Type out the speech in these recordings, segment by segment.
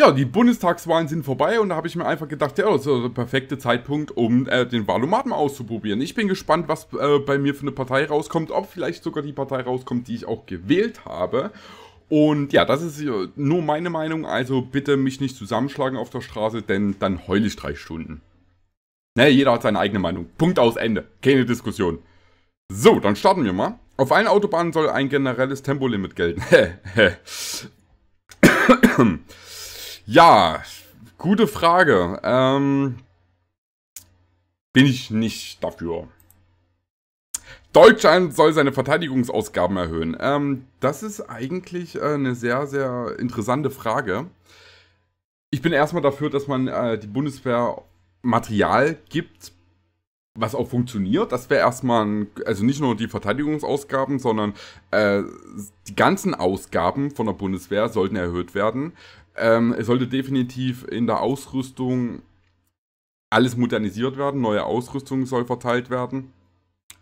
ja, die Bundestagswahlen sind vorbei und da habe ich mir einfach gedacht, ja, das ist der perfekte Zeitpunkt, um äh, den Wahlomaten auszuprobieren. Ich bin gespannt, was äh, bei mir für eine Partei rauskommt, ob vielleicht sogar die Partei rauskommt, die ich auch gewählt habe. Und ja, das ist äh, nur meine Meinung, also bitte mich nicht zusammenschlagen auf der Straße, denn dann heule ich drei Stunden. Naja, ne, jeder hat seine eigene Meinung. Punkt aus Ende. Keine Diskussion. So, dann starten wir mal. Auf allen Autobahnen soll ein generelles Tempolimit gelten. Ja, gute Frage. Ähm, bin ich nicht dafür. Deutschland soll seine Verteidigungsausgaben erhöhen. Ähm, das ist eigentlich äh, eine sehr, sehr interessante Frage. Ich bin erstmal dafür, dass man äh, die Bundeswehr Material gibt, was auch funktioniert. Das wäre erstmal, ein, also nicht nur die Verteidigungsausgaben, sondern äh, die ganzen Ausgaben von der Bundeswehr sollten erhöht werden. Ähm, es sollte definitiv in der Ausrüstung alles modernisiert werden, neue Ausrüstung soll verteilt werden.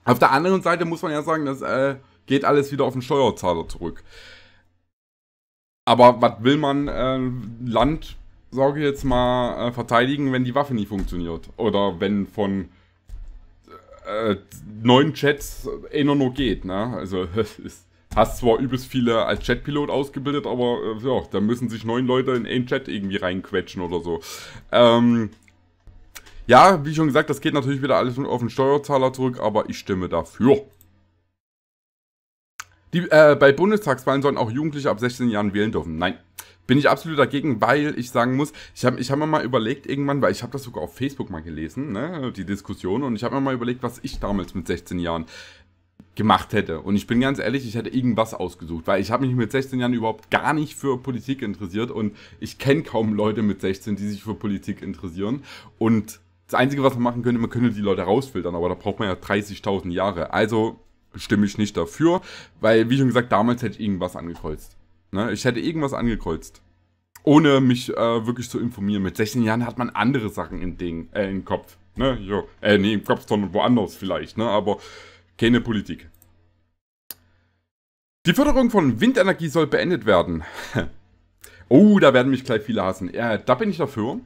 Auf der anderen Seite muss man ja sagen, das äh, geht alles wieder auf den Steuerzahler zurück. Aber was will man äh, Land, sage ich jetzt mal, äh, verteidigen, wenn die Waffe nicht funktioniert? Oder wenn von äh, neun Chats einer eh nur geht, ne? Also, das ist hast zwar übelst viele als Chatpilot ausgebildet, aber äh, ja, da müssen sich neun Leute in einen Chat irgendwie reinquetschen oder so. Ähm, ja, wie schon gesagt, das geht natürlich wieder alles auf den Steuerzahler zurück, aber ich stimme dafür. Die, äh, bei Bundestagswahlen sollen auch Jugendliche ab 16 Jahren wählen dürfen. Nein, bin ich absolut dagegen, weil ich sagen muss, ich habe ich hab mir mal überlegt irgendwann, weil ich habe das sogar auf Facebook mal gelesen, ne, die Diskussion, und ich habe mir mal überlegt, was ich damals mit 16 Jahren gemacht hätte. Und ich bin ganz ehrlich, ich hätte irgendwas ausgesucht, weil ich habe mich mit 16 Jahren überhaupt gar nicht für Politik interessiert und ich kenne kaum Leute mit 16, die sich für Politik interessieren. Und das Einzige, was man machen könnte, man könnte die Leute rausfiltern, aber da braucht man ja 30.000 Jahre. Also stimme ich nicht dafür, weil, wie schon gesagt, damals hätte ich irgendwas angekreuzt. Ne? Ich hätte irgendwas angekreuzt. Ohne mich äh, wirklich zu informieren. Mit 16 Jahren hat man andere Sachen im, Ding, äh, im Kopf. Ne? Jo. Äh, nee, im Kopf, sondern woanders vielleicht. Ne? Aber keine Politik. Die Förderung von Windenergie soll beendet werden. oh, da werden mich gleich viele hassen. Ja, da bin ich dafür.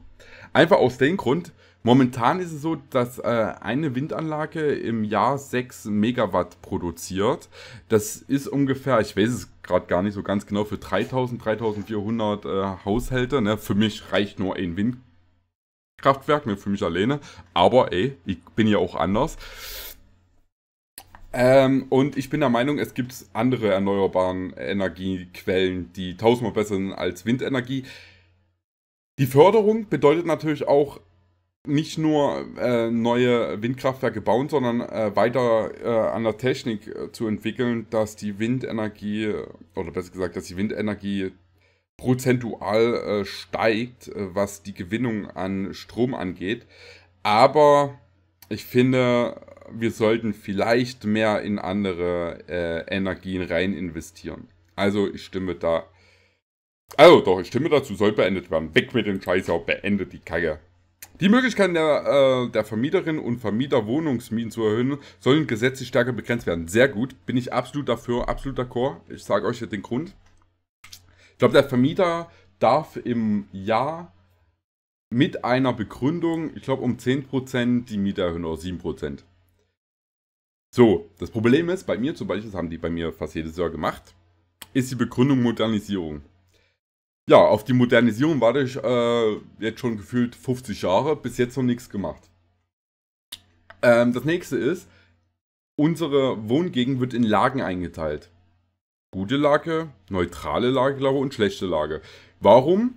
Einfach aus dem Grund, momentan ist es so, dass äh, eine Windanlage im Jahr 6 Megawatt produziert. Das ist ungefähr, ich weiß es gerade gar nicht so ganz genau, für 3000, 3400 äh, Haushalte. Ne? Für mich reicht nur ein Windkraftwerk, ne? für mich alleine. Aber ey, ich bin ja auch anders. Ähm, und ich bin der Meinung, es gibt andere erneuerbaren Energiequellen, die tausendmal besser sind als Windenergie. Die Förderung bedeutet natürlich auch nicht nur äh, neue Windkraftwerke bauen, sondern äh, weiter äh, an der Technik äh, zu entwickeln, dass die Windenergie, äh, oder besser gesagt, dass die Windenergie prozentual äh, steigt, was die Gewinnung an Strom angeht. Aber ich finde, wir sollten vielleicht mehr in andere äh, Energien rein investieren. Also ich stimme da. Also doch, ich stimme dazu, soll beendet werden. Weg mit dem Scheiß, auch beendet die Kacke. Die Möglichkeiten der, äh, der Vermieterinnen und Vermieter, Wohnungsmieten zu erhöhen, sollen gesetzlich stärker begrenzt werden. Sehr gut, bin ich absolut dafür, absolut d'accord. Ich sage euch jetzt den Grund. Ich glaube, der Vermieter darf im Jahr mit einer Begründung, ich glaube, um 10% die Miete erhöhen oder 7%. So, das Problem ist, bei mir zum Beispiel, das haben die bei mir fast jedes Jahr gemacht, ist die Begründung Modernisierung. Ja, auf die Modernisierung warte ich äh, jetzt schon gefühlt 50 Jahre, bis jetzt noch nichts gemacht. Ähm, das nächste ist, unsere Wohngegend wird in Lagen eingeteilt. Gute Lage, neutrale Lage, glaube ich, und schlechte Lage. Warum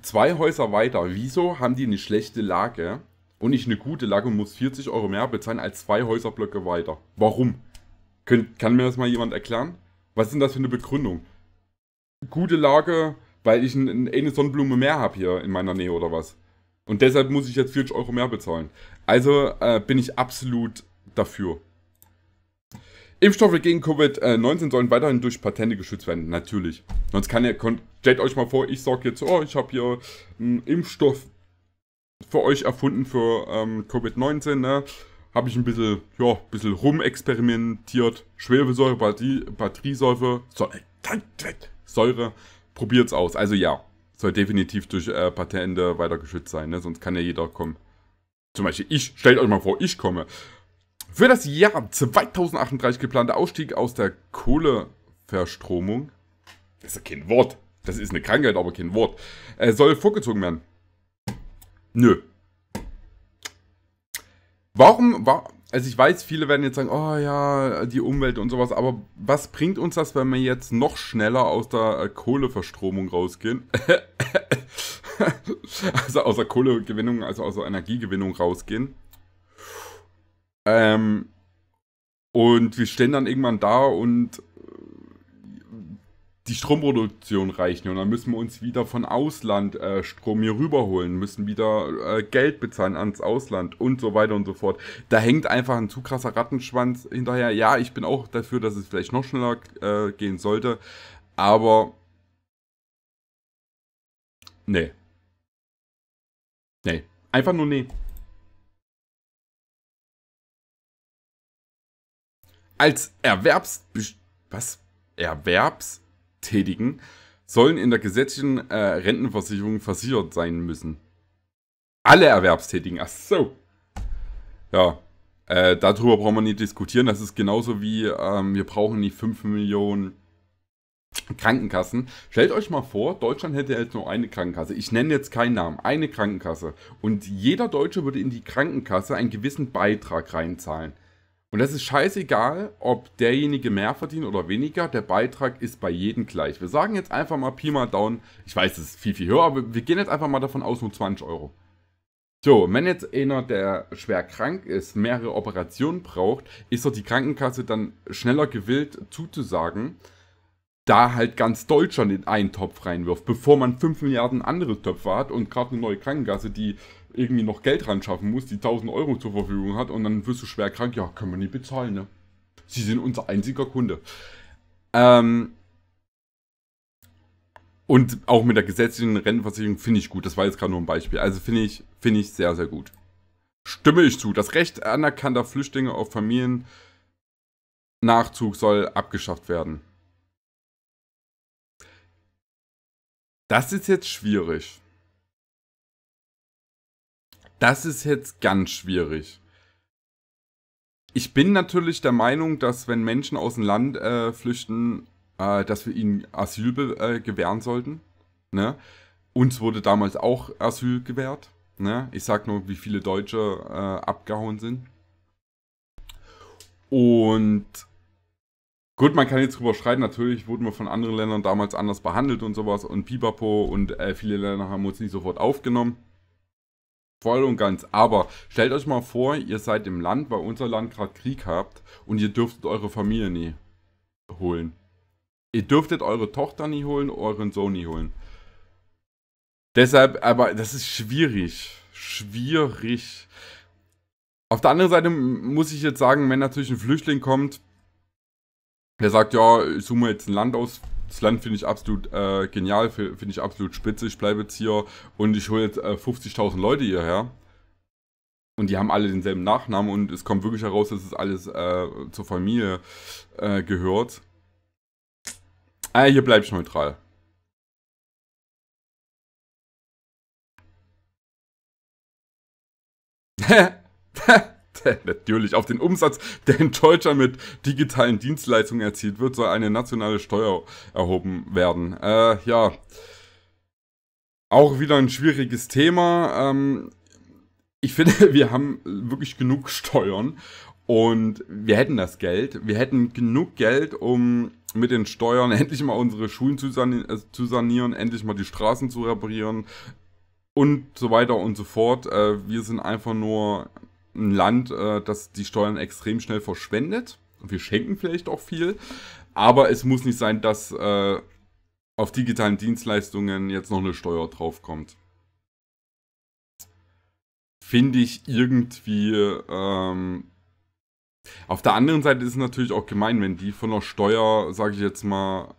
zwei Häuser weiter? Wieso haben die eine schlechte Lage? und ich eine gute Lage und muss 40 Euro mehr bezahlen als zwei Häuserblöcke weiter. Warum? Kön kann mir das mal jemand erklären? Was ist denn das für eine Begründung? Gute Lage, weil ich ein, eine Sonnenblume mehr habe hier in meiner Nähe oder was? Und deshalb muss ich jetzt 40 Euro mehr bezahlen. Also äh, bin ich absolut dafür. Impfstoffe gegen Covid-19 sollen weiterhin durch Patente geschützt werden, natürlich. Sonst kann ja, stellt euch mal vor, ich sage jetzt, oh, ich habe hier einen hm, Impfstoff für euch erfunden für ähm, Covid-19, ne? Habe ich ein bisschen, ja, ein bisschen rumexperimentiert. Schwefelsäure, Batteriesäure, Säure, äh, Säure. Probiert's aus. Also ja, soll definitiv durch äh, Patente weiter geschützt sein, ne? Sonst kann ja jeder kommen. Zum Beispiel ich, stellt euch mal vor, ich komme. Für das Jahr 2038 geplante Ausstieg aus der Kohleverstromung. Das ist ja kein Wort. Das ist eine Krankheit, aber kein Wort. Äh, soll vorgezogen werden. Nö. Warum, war, also ich weiß, viele werden jetzt sagen, oh ja, die Umwelt und sowas, aber was bringt uns das, wenn wir jetzt noch schneller aus der äh, Kohleverstromung rausgehen? also aus der Kohlegewinnung, also aus der Energiegewinnung rausgehen. Ähm, und wir stehen dann irgendwann da und die Stromproduktion reicht nicht. Und dann müssen wir uns wieder von Ausland äh, Strom hier rüberholen, müssen wieder äh, Geld bezahlen ans Ausland und so weiter und so fort. Da hängt einfach ein zu krasser Rattenschwanz hinterher. Ja, ich bin auch dafür, dass es vielleicht noch schneller äh, gehen sollte, aber nee. Nee. Einfach nur nee. Als Erwerbs... Was? Erwerbs tätigen, sollen in der gesetzlichen äh, Rentenversicherung versichert sein müssen. Alle Erwerbstätigen, ach so. Ja, äh, darüber brauchen wir nicht diskutieren. Das ist genauso wie, ähm, wir brauchen die 5 Millionen Krankenkassen. Stellt euch mal vor, Deutschland hätte jetzt nur eine Krankenkasse. Ich nenne jetzt keinen Namen, eine Krankenkasse. Und jeder Deutsche würde in die Krankenkasse einen gewissen Beitrag reinzahlen. Und das ist scheißegal, ob derjenige mehr verdient oder weniger, der Beitrag ist bei jedem gleich. Wir sagen jetzt einfach mal Pi mal Down, ich weiß, es ist viel, viel höher, aber wir gehen jetzt einfach mal davon aus, nur 20 Euro. So, wenn jetzt einer, der schwer krank ist, mehrere Operationen braucht, ist doch die Krankenkasse dann schneller gewillt zuzusagen, da halt ganz Deutschland in einen Topf reinwirft, bevor man 5 Milliarden andere Töpfe hat und gerade eine neue Krankenkasse, die irgendwie noch Geld ran schaffen muss, die 1000 Euro zur Verfügung hat und dann wirst du schwer krank, ja, können wir nicht bezahlen, ne? Sie sind unser einziger Kunde. Ähm, und auch mit der gesetzlichen Rentenversicherung finde ich gut. Das war jetzt gerade nur ein Beispiel. Also finde ich, finde ich sehr, sehr gut. Stimme ich zu. Das Recht anerkannter Flüchtlinge auf Familiennachzug soll abgeschafft werden. Das ist jetzt schwierig. Das ist jetzt ganz schwierig. Ich bin natürlich der Meinung, dass wenn Menschen aus dem Land äh, flüchten, äh, dass wir ihnen Asyl äh, gewähren sollten. Ne? Uns wurde damals auch Asyl gewährt. Ne? Ich sag nur, wie viele Deutsche äh, abgehauen sind. Und Gut, man kann jetzt drüber schreiten, natürlich wurden wir von anderen Ländern damals anders behandelt und sowas und Pipapo und äh, viele Länder haben uns nicht sofort aufgenommen. Voll und ganz. Aber stellt euch mal vor, ihr seid im Land, weil unser Land gerade Krieg habt und ihr dürftet eure Familie nie holen. Ihr dürftet eure Tochter nie holen, euren Sohn nie holen. Deshalb, aber das ist schwierig. Schwierig. Auf der anderen Seite muss ich jetzt sagen, wenn natürlich ein Flüchtling kommt, der sagt, ja, ich suche mir jetzt ein Land aus. Das Land finde ich absolut äh, genial, finde ich absolut spitze. Ich bleibe jetzt hier und ich hole jetzt äh, 50.000 Leute hierher. Und die haben alle denselben Nachnamen und es kommt wirklich heraus, dass es alles äh, zur Familie äh, gehört. Ah, hier bleibe ich neutral. Hä? natürlich auf den Umsatz, der in Deutschland mit digitalen Dienstleistungen erzielt wird, soll eine nationale Steuer erhoben werden. Äh, ja, auch wieder ein schwieriges Thema. Ähm, ich finde, wir haben wirklich genug Steuern und wir hätten das Geld. Wir hätten genug Geld, um mit den Steuern endlich mal unsere Schulen zu, sanieren, äh, zu sanieren endlich mal die Straßen zu reparieren, und so weiter und so fort. Äh, wir sind einfach nur ein Land, äh, das die Steuern extrem schnell verschwendet. wir schenken vielleicht auch viel. Aber es muss nicht sein, dass äh, auf digitalen Dienstleistungen jetzt noch eine Steuer draufkommt. Finde ich irgendwie. Ähm, auf der anderen Seite ist es natürlich auch gemein, wenn die von der Steuer, sage ich jetzt mal,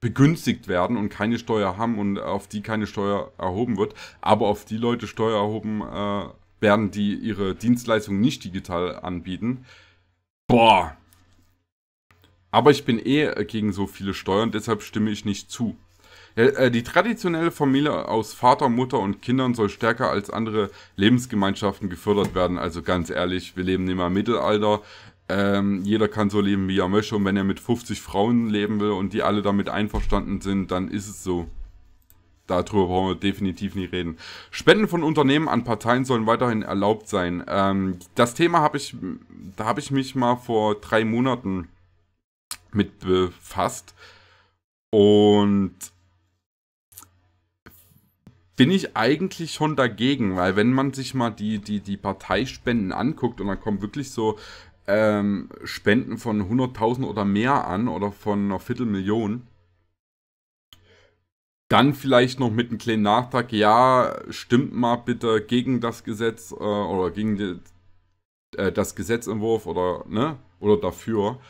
begünstigt werden und keine Steuer haben und auf die keine Steuer erhoben wird, aber auf die Leute Steuer erhoben, äh, werden, die ihre Dienstleistungen nicht digital anbieten. Boah. Aber ich bin eh äh, gegen so viele Steuern, deshalb stimme ich nicht zu. Äh, äh, die traditionelle Familie aus Vater, Mutter und Kindern soll stärker als andere Lebensgemeinschaften gefördert werden. Also ganz ehrlich, wir leben nicht mehr im Mittelalter. Ähm, jeder kann so leben, wie er möchte. Und wenn er mit 50 Frauen leben will und die alle damit einverstanden sind, dann ist es so darüber brauchen wir definitiv nicht reden. Spenden von Unternehmen an Parteien sollen weiterhin erlaubt sein. Ähm, das Thema habe ich, da habe ich mich mal vor drei Monaten mit befasst und bin ich eigentlich schon dagegen, weil wenn man sich mal die, die, die Parteispenden anguckt und dann kommen wirklich so ähm, Spenden von 100.000 oder mehr an oder von einer Viertelmillion, dann vielleicht noch mit einem kleinen Nachtrag, ja, stimmt mal bitte gegen das Gesetz äh, oder gegen die, äh, das Gesetzentwurf oder, ne, oder dafür.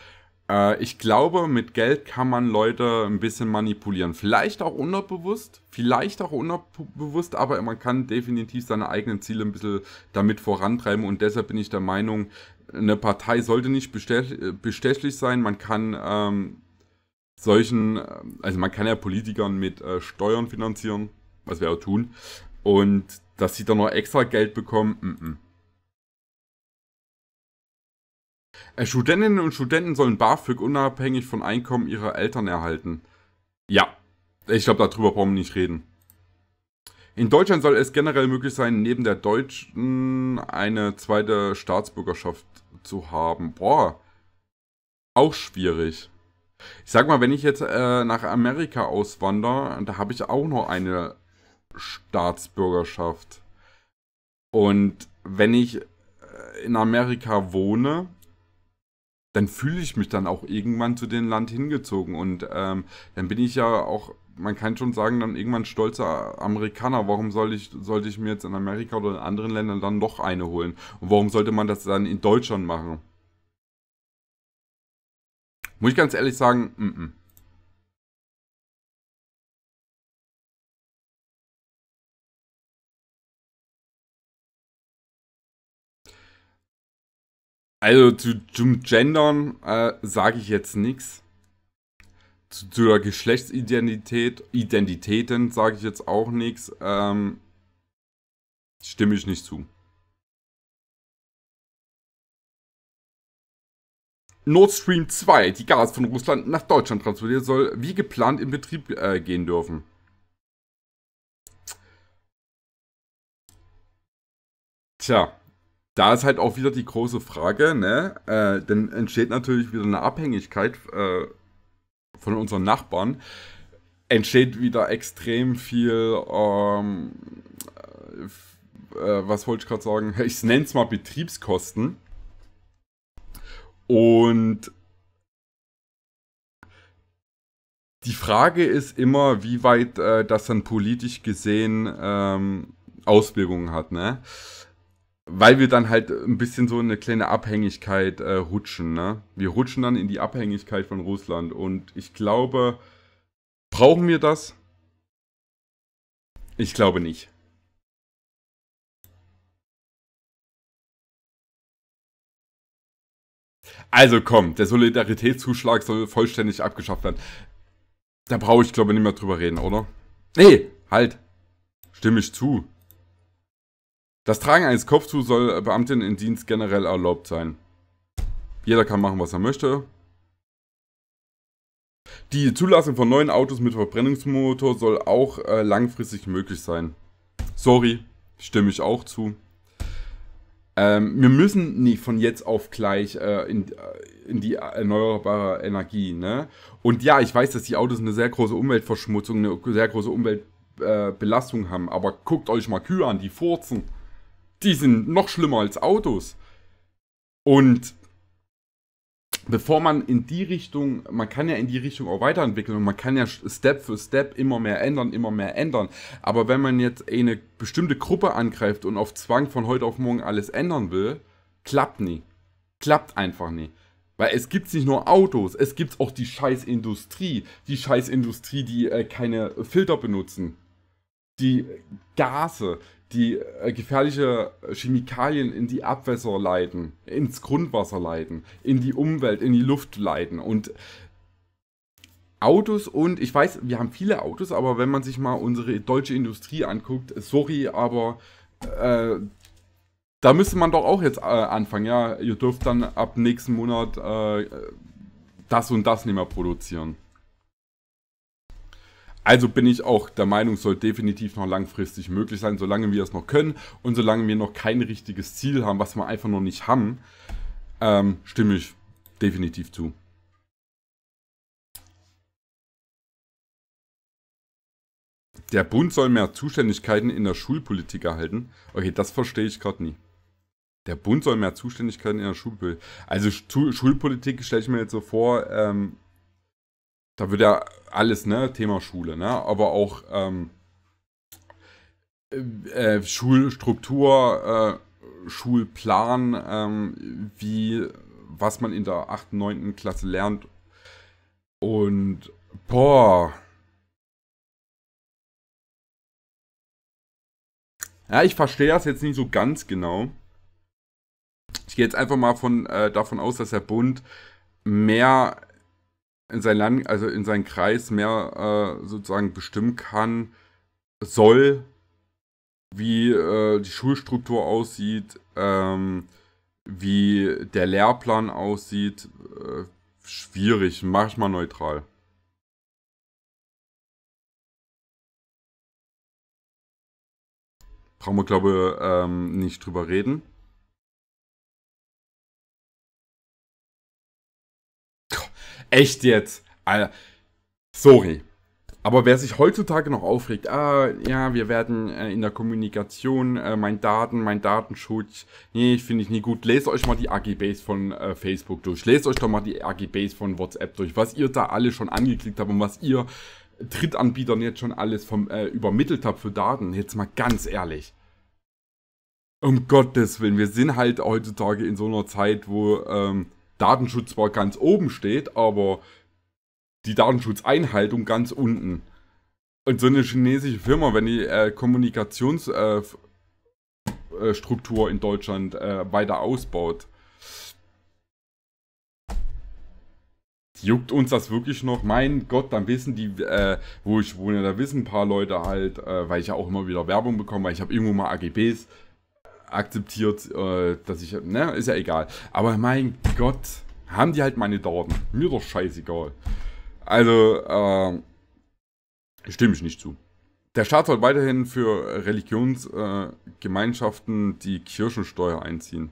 Äh, ich glaube, mit Geld kann man Leute ein bisschen manipulieren. Vielleicht auch unterbewusst, vielleicht auch unterbewusst, aber man kann definitiv seine eigenen Ziele ein bisschen damit vorantreiben und deshalb bin ich der Meinung, eine Partei sollte nicht bestechlich sein, man kann ähm, solchen, äh, also man kann ja Politikern mit äh, Steuern finanzieren, was wir auch tun, und dass sie dann noch extra Geld bekommen, mm -mm. Äh, Studentinnen und Studenten sollen BAföG unabhängig von Einkommen ihrer Eltern erhalten. Ja, ich glaube, darüber brauchen wir nicht reden. In Deutschland soll es generell möglich sein, neben der deutschen eine zweite Staatsbürgerschaft zu haben. Boah, auch schwierig. Ich sag mal, wenn ich jetzt äh, nach Amerika auswandere, da habe ich auch noch eine Staatsbürgerschaft. Und wenn ich äh, in Amerika wohne, dann fühle ich mich dann auch irgendwann zu dem Land hingezogen. Und ähm, dann bin ich ja auch, man kann schon sagen, dann irgendwann stolzer Amerikaner. Warum soll ich, sollte ich mir jetzt in Amerika oder in anderen Ländern dann noch eine holen? Und warum sollte man das dann in Deutschland machen? Muss ich ganz ehrlich sagen, m -m. Also zu, zum Gendern äh, sage ich jetzt nichts. Zu, der Geschlechtsidentität, Identitäten sage ich jetzt auch nichts. Ähm, stimme ich nicht zu. Nord Stream 2, die Gas von Russland nach Deutschland transportiert, soll wie geplant in Betrieb äh, gehen dürfen. Tja, da ist halt auch wieder die große Frage, ne? Äh, denn entsteht natürlich wieder eine Abhängigkeit äh, von unseren Nachbarn. Entsteht wieder extrem viel, ähm, äh, äh, was wollte ich gerade sagen? Ich nenne es mal Betriebskosten und die Frage ist immer, wie weit äh, das dann politisch gesehen ähm, Auswirkungen hat, ne? Weil wir dann halt ein bisschen so eine kleine Abhängigkeit äh, rutschen, ne? Wir rutschen dann in die Abhängigkeit von Russland und ich glaube, brauchen wir das? Ich glaube nicht. Also komm, der Solidaritätszuschlag soll vollständig abgeschafft werden. Da brauche ich, glaube ich, nicht mehr drüber reden, oder? Nee, halt. Stimme ich zu. Das Tragen eines Kopftuchs soll Beamten in Dienst generell erlaubt sein. Jeder kann machen, was er möchte. Die Zulassung von neuen Autos mit Verbrennungsmotor soll auch äh, langfristig möglich sein. Sorry, stimme ich auch zu. Ähm, wir müssen nicht von jetzt auf gleich äh, in, äh, in, die erneuerbare Energie. Ne? Und ja, ich weiß, dass die Autos eine sehr große Umweltverschmutzung, eine sehr große Umweltbelastung äh, haben. Aber guckt euch mal Kühe an, die furzen. Die sind noch schlimmer als Autos. Und bevor man in die Richtung, man kann ja in die Richtung auch weiterentwickeln und man kann ja Step für Step immer mehr ändern, immer mehr ändern. Aber wenn man jetzt eine bestimmte Gruppe angreift und auf Zwang von heute auf morgen alles ändern will, klappt nie. Klappt einfach nie. Weil es gibt nicht nur Autos, es gibt auch die Scheißindustrie. Die Scheißindustrie, die äh, keine Filter benutzen die Gase, die äh, gefährliche Chemikalien in die Abwässer leiten, ins Grundwasser leiten, in die Umwelt, in die Luft leiten. Und Autos und ich weiß, wir haben viele Autos, aber wenn man sich mal unsere deutsche Industrie anguckt, sorry, aber äh, da müsste man doch auch jetzt äh, anfangen. Ja, ihr dürft dann ab nächsten Monat äh, das und das nicht mehr produzieren. Also bin ich auch der Meinung, soll definitiv noch langfristig möglich sein, solange wir es noch können und solange wir noch kein richtiges Ziel haben, was wir einfach noch nicht haben, ähm, stimme ich definitiv zu. Der Bund soll mehr Zuständigkeiten in der Schulpolitik erhalten. Okay, das verstehe ich gerade nie. Der Bund soll mehr Zuständigkeiten in der Schulpolitik. Also Schulpolitik stelle ich mir jetzt so vor, ähm, da wird ja alles, ne, Thema Schule, ne, aber auch ähm, äh, äh Schulstruktur, äh, Schulplan, ähm, wie, was man in der 8., 9. Klasse lernt. Und, boah. Ja, ich verstehe das jetzt nicht so ganz genau. Ich gehe jetzt einfach mal von, äh, davon aus, dass der Bund mehr in sein Land, also in seinen Kreis mehr äh, sozusagen bestimmen kann, soll, wie äh, die Schulstruktur aussieht, ähm, wie der Lehrplan aussieht, äh, schwierig, mach ich mal neutral. Brauchen wir, glaube ich, ähm, nicht drüber reden. Echt jetzt? Alter. Ah, Sorry. Aber wer sich heutzutage noch aufregt, ah, ja, wir werden äh, in der Kommunikation, äh, mein Daten, mein Datenschutz, nee, ich finde ich nie gut. Lest euch mal die AGBs von äh, Facebook durch. Lest euch doch mal die AGBs von WhatsApp durch, was ihr da alle schon angeklickt habt und was ihr Drittanbietern jetzt schon alles vom, äh, übermittelt habt für Daten. Jetzt mal ganz ehrlich. Um Gottes Willen, wir sind halt heutzutage in so einer Zeit, wo ähm, Datenschutz zwar ganz oben steht, aber die Datenschutzeinhaltung ganz unten. Und so eine chinesische Firma, wenn die äh, Kommunikationsstruktur äh, äh in Deutschland äh, weiter ausbaut, juckt uns das wirklich noch? Mein Gott, dann wissen die, äh, wo ich wohne, da wissen ein paar Leute halt, äh, weil ich ja auch immer wieder Werbung bekomme, weil ich habe irgendwo mal AGBs akzeptiert, äh, dass ich, ne, ist ja egal. Aber mein Gott, haben die halt meine Daten. Mir doch scheißegal. Also, äh, stimme ich nicht zu. Der Staat soll weiterhin für Religionsgemeinschaften äh, die Kirchensteuer einziehen.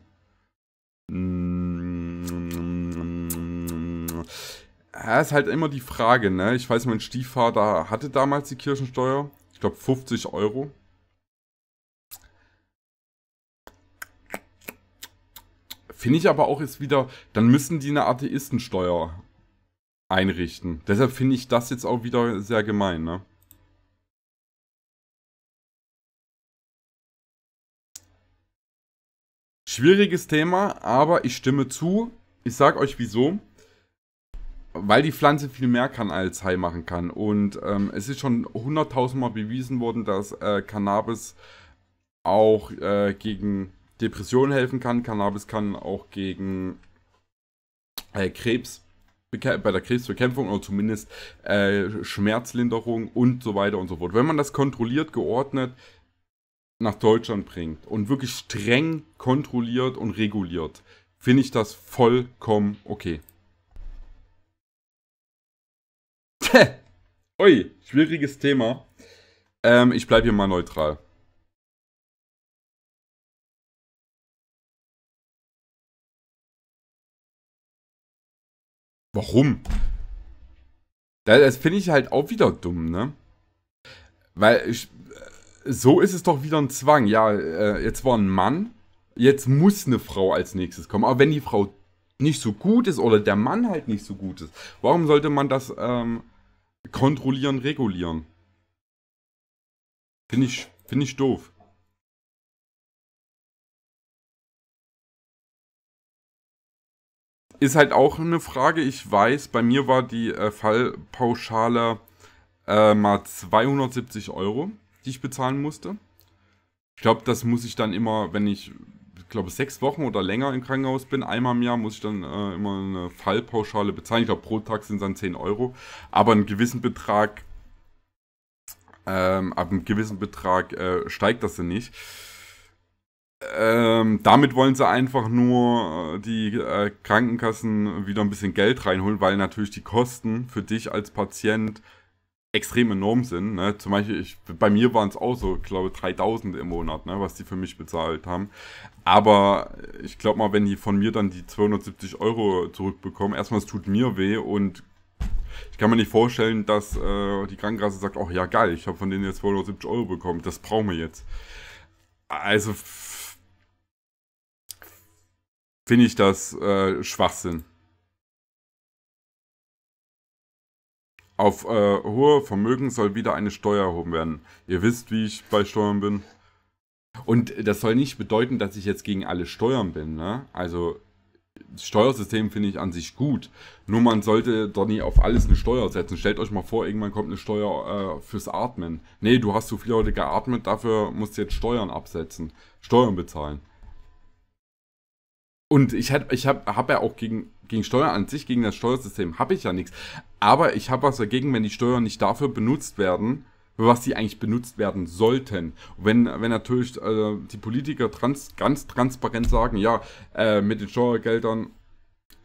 Das ist halt immer die Frage, ne? Ich weiß, mein Stiefvater hatte damals die Kirchensteuer. Ich glaube 50 Euro. Finde ich aber auch ist wieder, dann müssen die eine Atheistensteuer einrichten. Deshalb finde ich das jetzt auch wieder sehr gemein, ne? Schwieriges Thema, aber ich stimme zu. Ich sag euch wieso. Weil die Pflanze viel mehr kann als Hai machen kann. Und ähm, es ist schon hunderttausendmal bewiesen worden, dass äh, Cannabis auch äh, gegen Depressionen helfen kann. Cannabis kann auch gegen äh, Krebs bei der Krebsbekämpfung oder zumindest äh, Schmerzlinderung und so weiter und so fort. Wenn man das kontrolliert, geordnet nach Deutschland bringt und wirklich streng kontrolliert und reguliert, finde ich das vollkommen okay. Ui, schwieriges Thema. Ähm, ich bleibe hier mal neutral. Warum? Das finde ich halt auch wieder dumm, ne? Weil ich, äh, so ist es doch wieder ein Zwang. Ja, äh, jetzt war ein Mann, jetzt muss eine Frau als nächstes kommen. Aber wenn die Frau nicht so gut ist oder der Mann halt nicht so gut ist, warum sollte man das ähm, kontrollieren, regulieren? Finde ich, find ich doof. Ist halt auch eine Frage. Ich weiß, bei mir war die äh, Fallpauschale äh, mal 270 Euro, die ich bezahlen musste. Ich glaube, das muss ich dann immer, wenn ich, ich glaube, sechs Wochen oder länger im Krankenhaus bin, einmal im Jahr, muss ich dann äh, immer eine Fallpauschale bezahlen. Ich glaube, pro Tag sind es dann 10 Euro. Aber einen gewissen Betrag, ähm, ab einem gewissen Betrag äh, steigt das dann nicht ähm, damit wollen sie einfach nur äh, die äh, Krankenkassen wieder ein bisschen Geld reinholen, weil natürlich die Kosten für dich als Patient extrem enorm sind. Ne? Zum Beispiel, ich, bei mir waren es auch so, ich glaube, 3000 im Monat, ne? was die für mich bezahlt haben. Aber ich glaube mal, wenn die von mir dann die 270 Euro zurückbekommen, erstmal, es tut mir weh und ich kann mir nicht vorstellen, dass äh, die Krankenkasse sagt, oh ja geil, ich habe von denen jetzt 270 Euro bekommen, das brauchen wir jetzt. Also finde ich das äh, Schwachsinn. Auf äh, hohe Vermögen soll wieder eine Steuer erhoben werden. Ihr wisst, wie ich bei Steuern bin. Und das soll nicht bedeuten, dass ich jetzt gegen alle Steuern bin. Ne? Also das Steuersystem finde ich an sich gut. Nur man sollte doch nie auf alles eine Steuer setzen. Stellt euch mal vor, irgendwann kommt eine Steuer äh, fürs Atmen. Nee, du hast so viele Leute geatmet, dafür musst du jetzt Steuern absetzen. Steuern bezahlen. Und ich, hat, ich habe hab ja auch gegen, gegen Steuern an sich, gegen das Steuersystem, habe ich ja nichts. Aber ich habe was dagegen, wenn die Steuern nicht dafür benutzt werden, was sie eigentlich benutzt werden sollten. Wenn, wenn natürlich äh, die Politiker trans, ganz transparent sagen, ja, äh, mit den Steuergeldern,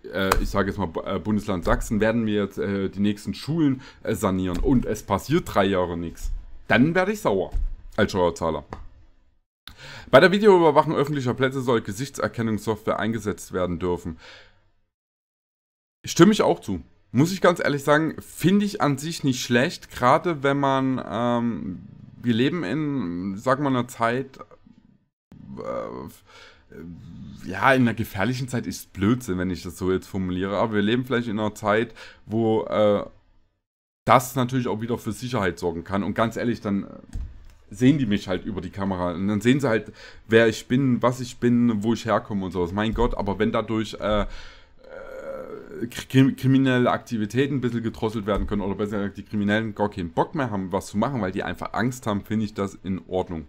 äh, ich sage jetzt mal äh, Bundesland Sachsen, werden wir jetzt äh, die nächsten Schulen äh, sanieren und es passiert drei Jahre nichts, dann werde ich sauer als Steuerzahler. Bei der Videoüberwachung öffentlicher Plätze soll Gesichtserkennungssoftware eingesetzt werden dürfen. Stimme ich auch zu. Muss ich ganz ehrlich sagen, finde ich an sich nicht schlecht, gerade wenn man, ähm, wir leben in, sag mal, einer Zeit, äh, ja, in einer gefährlichen Zeit ist Blödsinn, wenn ich das so jetzt formuliere, aber wir leben vielleicht in einer Zeit, wo äh, das natürlich auch wieder für Sicherheit sorgen kann. Und ganz ehrlich, dann äh, sehen die mich halt über die Kamera. Und dann sehen sie halt, wer ich bin, was ich bin, wo ich herkomme und sowas. Mein Gott, aber wenn dadurch äh, äh, kriminelle Aktivitäten ein bisschen gedrosselt werden können oder besser gesagt, die Kriminellen gar keinen Bock mehr haben, was zu machen, weil die einfach Angst haben, finde ich das in Ordnung.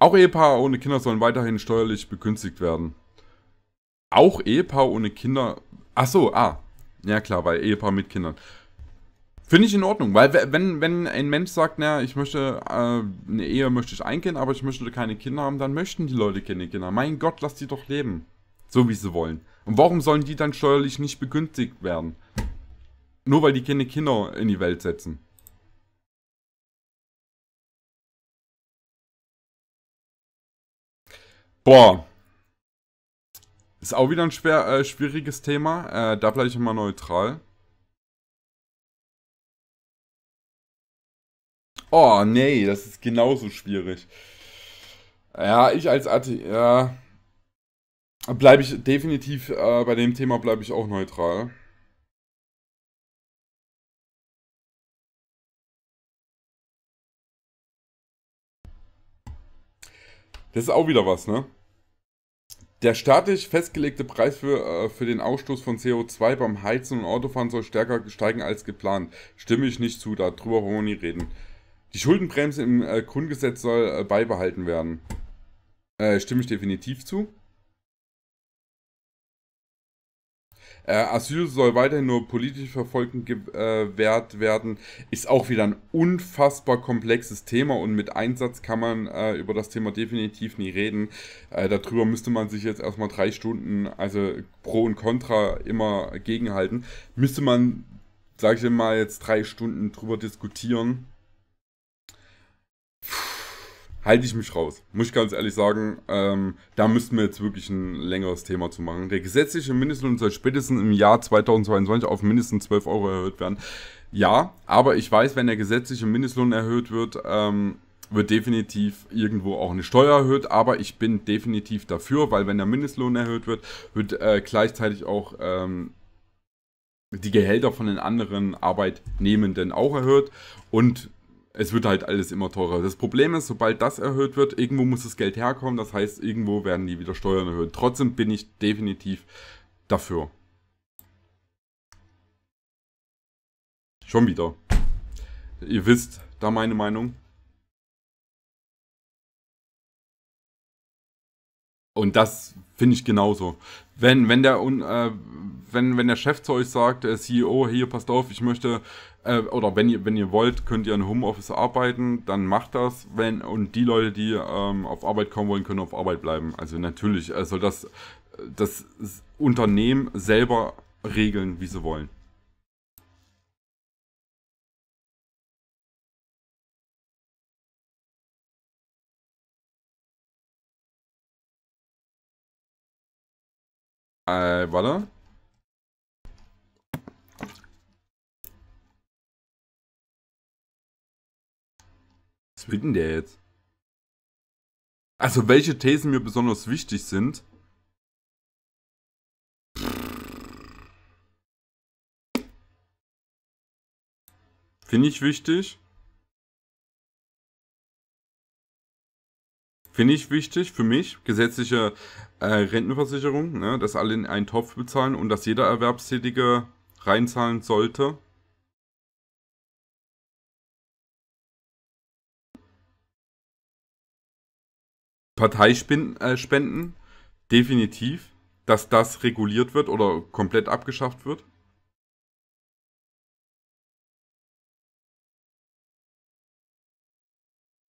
Auch Ehepaare ohne Kinder sollen weiterhin steuerlich begünstigt werden. Auch Ehepaare ohne Kinder. Ach so, ah. Ja klar, weil Ehepaar mit Kindern. Finde ich in Ordnung, weil wenn, wenn ein Mensch sagt, naja, ich möchte, äh, eine Ehe möchte ich eingehen, aber ich möchte keine Kinder haben, dann möchten die Leute keine Kinder. Mein Gott, lass die doch leben. So wie sie wollen. Und warum sollen die dann steuerlich nicht begünstigt werden? Nur weil die keine Kinder in die Welt setzen. Boah. Ist auch wieder ein schwer, äh, schwieriges Thema. Äh, da bleibe ich immer neutral. Oh, nee, das ist genauso schwierig. Ja, ich als Atheist, ja, bleibe ich definitiv, äh, bei dem Thema bleibe ich auch neutral. Das ist auch wieder was, ne? Der staatlich festgelegte Preis für, äh, für den Ausstoß von CO2 beim Heizen und Autofahren soll stärker steigen als geplant. Stimme ich nicht zu, darüber wollen wir nie reden. Die Schuldenbremse im äh, Grundgesetz soll äh, beibehalten werden. Äh, stimme ich definitiv zu. Äh, Asyl soll weiterhin nur politisch Verfolgten gewährt werden. Ist auch wieder ein unfassbar komplexes Thema und mit Einsatz kann man äh, über das Thema definitiv nie reden. Äh, darüber müsste man sich jetzt erstmal drei Stunden, also pro und contra immer gegenhalten. Müsste man, sage ich mal, jetzt drei Stunden drüber diskutieren halte ich mich raus. Muss ich ganz ehrlich sagen, ähm, da müssten wir jetzt wirklich ein längeres Thema zu machen. Der gesetzliche Mindestlohn soll spätestens im Jahr 2022 auf mindestens 12 Euro erhöht werden. Ja, aber ich weiß, wenn der gesetzliche Mindestlohn erhöht wird, ähm, wird definitiv irgendwo auch eine Steuer erhöht, aber ich bin definitiv dafür, weil wenn der Mindestlohn erhöht wird, wird äh, gleichzeitig auch ähm, die Gehälter von den anderen Arbeitnehmenden auch erhöht und es wird halt alles immer teurer. Das Problem ist, sobald das erhöht wird, irgendwo muss das Geld herkommen. Das heißt, irgendwo werden die wieder Steuern erhöht. Trotzdem bin ich definitiv dafür. Schon wieder. Ihr wisst da meine Meinung. Und das Finde ich genauso. Wenn, wenn, der, äh, wenn, wenn der Chef zu euch sagt, äh, CEO, hier passt auf, ich möchte, äh, oder wenn ihr, wenn ihr wollt, könnt ihr in Homeoffice arbeiten, dann macht das. Wenn, und die Leute, die ähm, auf Arbeit kommen wollen, können auf Arbeit bleiben. Also natürlich äh, soll also das, äh, das Unternehmen selber regeln, wie sie wollen. Äh, warte. Was will denn der jetzt? Also, welche Thesen mir besonders wichtig sind? Finde ich wichtig. Finde ich wichtig für mich, gesetzliche äh, Rentenversicherung, ne, dass alle in einen Topf bezahlen und dass jeder Erwerbstätige reinzahlen sollte. Parteispenden, äh, definitiv, dass das reguliert wird oder komplett abgeschafft wird.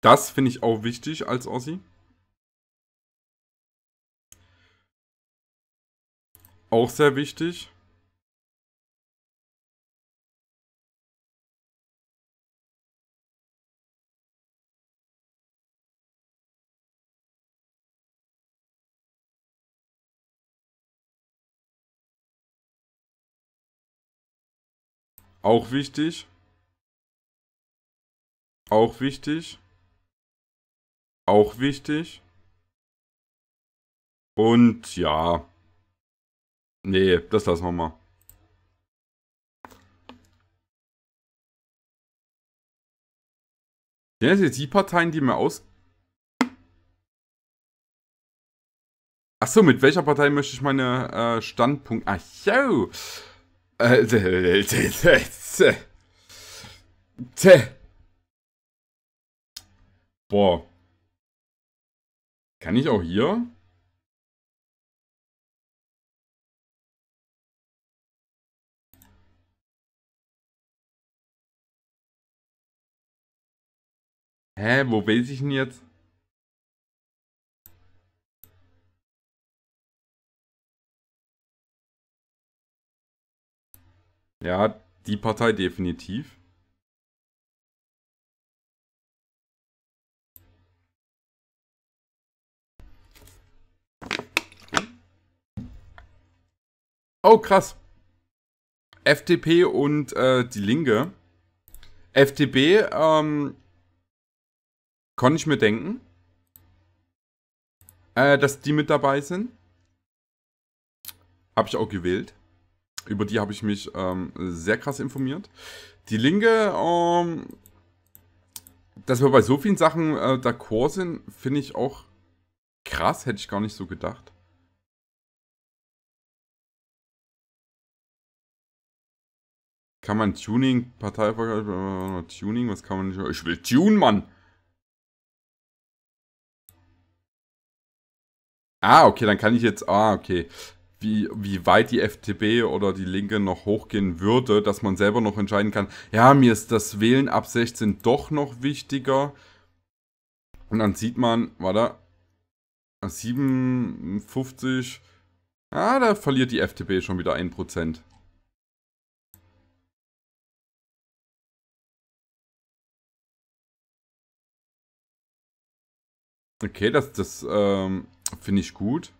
Das finde ich auch wichtig als Ossi. Auch sehr wichtig. Auch wichtig. Auch wichtig. Auch wichtig. Und ja, Nee, das lassen wir mal. Sind das jetzt die Parteien, die mir aus... Achso, mit welcher Partei möchte ich meine äh, Standpunkte... Ach so. Äh, Boah. Kann ich auch hier? Hä, wo weiß ich denn jetzt? Ja, die Partei definitiv. Oh, krass. FDP und äh, die Linke. FDP ähm, Konnte ich mir denken, äh, dass die mit dabei sind. Habe ich auch gewählt. Über die habe ich mich ähm, sehr krass informiert. Die Linke, ähm, dass wir bei so vielen Sachen äh, d'accord sind, finde ich auch krass. Hätte ich gar nicht so gedacht. Kann man Tuning, Parteivergleich, äh, Tuning, was kann man nicht? Ich will Tune, Mann! Ah, okay, dann kann ich jetzt. Ah, okay. Wie, wie weit die FDP oder die Linke noch hochgehen würde, dass man selber noch entscheiden kann, ja, mir ist das Wählen ab 16 doch noch wichtiger. Und dann sieht man, warte, 57, ah, da verliert die FDP schon wieder 1%. Okay, das, das ähm, Finde ich gut.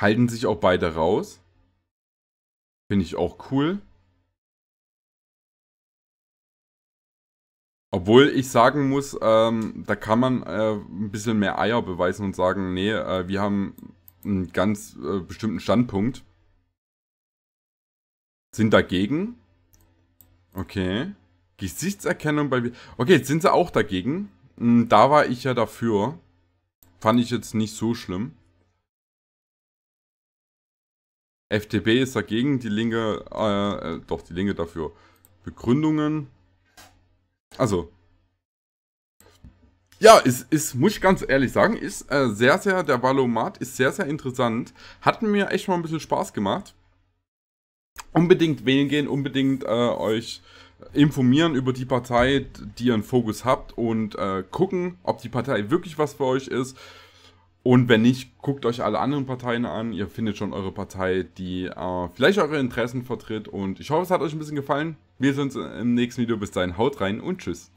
Halten sich auch beide raus. Finde ich auch cool. Obwohl ich sagen muss, ähm, da kann man äh, ein bisschen mehr Eier beweisen und sagen, nee, äh, wir haben einen ganz äh, bestimmten Standpunkt. Sind dagegen. Okay. Gesichtserkennung bei... Okay, jetzt sind sie auch dagegen. Mm, da war ich ja dafür. Fand ich jetzt nicht so schlimm. FDP ist dagegen, die Linke, äh, äh, doch, die Linke dafür. Begründungen. Also. Ja, ist, ist, muss ich ganz ehrlich sagen, ist äh, sehr, sehr, der Valomat ist sehr, sehr interessant. Hat mir echt mal ein bisschen Spaß gemacht. Unbedingt wählen gehen, unbedingt äh, euch informieren über die Partei, die ihr einen Fokus habt und äh, gucken, ob die Partei wirklich was für euch ist. Und wenn nicht, guckt euch alle anderen Parteien an. Ihr findet schon eure Partei, die äh, vielleicht eure Interessen vertritt. Und ich hoffe, es hat euch ein bisschen gefallen. Wir sehen uns im nächsten Video. Bis dahin, haut rein und tschüss.